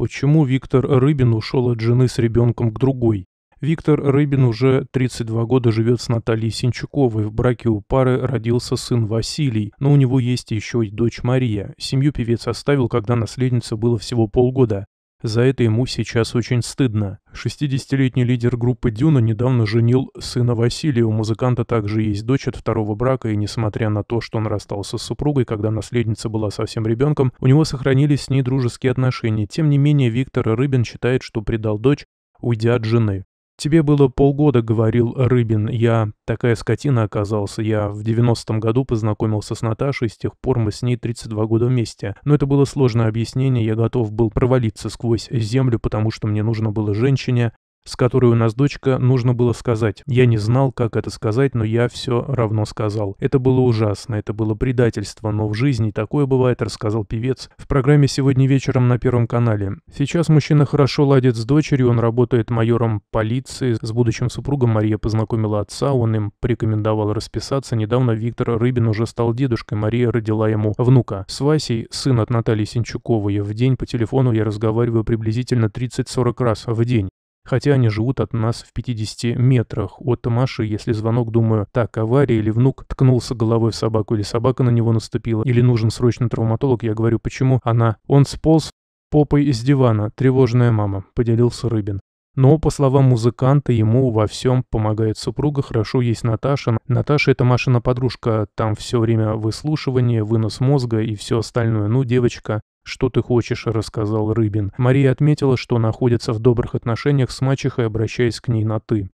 Почему Виктор Рыбин ушел от жены с ребенком к другой? Виктор Рыбин уже 32 года живет с Натальей Синчуковой. В браке у пары родился сын Василий, но у него есть еще и дочь Мария. Семью певец оставил, когда наследница было всего полгода. За это ему сейчас очень стыдно. 60-летний лидер группы «Дюна» недавно женил сына Василия. У музыканта также есть дочь от второго брака, и несмотря на то, что он расстался с супругой, когда наследница была совсем ребенком, у него сохранились с ней дружеские отношения. Тем не менее, Виктор Рыбин считает, что предал дочь, уйдя от жены. «Тебе было полгода», — говорил Рыбин. «Я такая скотина оказался. Я в девяностом году познакомился с Наташей, с тех пор мы с ней 32 года вместе. Но это было сложное объяснение, я готов был провалиться сквозь землю, потому что мне нужно было женщине с которой у нас дочка, нужно было сказать. Я не знал, как это сказать, но я все равно сказал. Это было ужасно, это было предательство, но в жизни такое бывает, рассказал певец в программе «Сегодня вечером» на Первом канале. Сейчас мужчина хорошо ладит с дочерью, он работает майором полиции. С будущим супругом Мария познакомила отца, он им порекомендовал расписаться. Недавно Виктор Рыбин уже стал дедушкой, Мария родила ему внука. С Васей, сын от Натальи Синчуковой, в день по телефону я разговариваю приблизительно 30-40 раз в день. Хотя они живут от нас в 50 метрах от Маши, если звонок, думаю, так, авария или внук ткнулся головой в собаку, или собака на него наступила, или нужен срочно травматолог, я говорю, почему она. Он сполз попой из дивана, тревожная мама, поделился Рыбин. Но, по словам музыканта, ему во всем помогает супруга, хорошо есть Наташа. Наташа — это Машина подружка, там все время выслушивание, вынос мозга и все остальное. Ну, девочка, «Что ты хочешь?» – рассказал Рыбин. Мария отметила, что находится в добрых отношениях с мачехой, обращаясь к ней на «ты».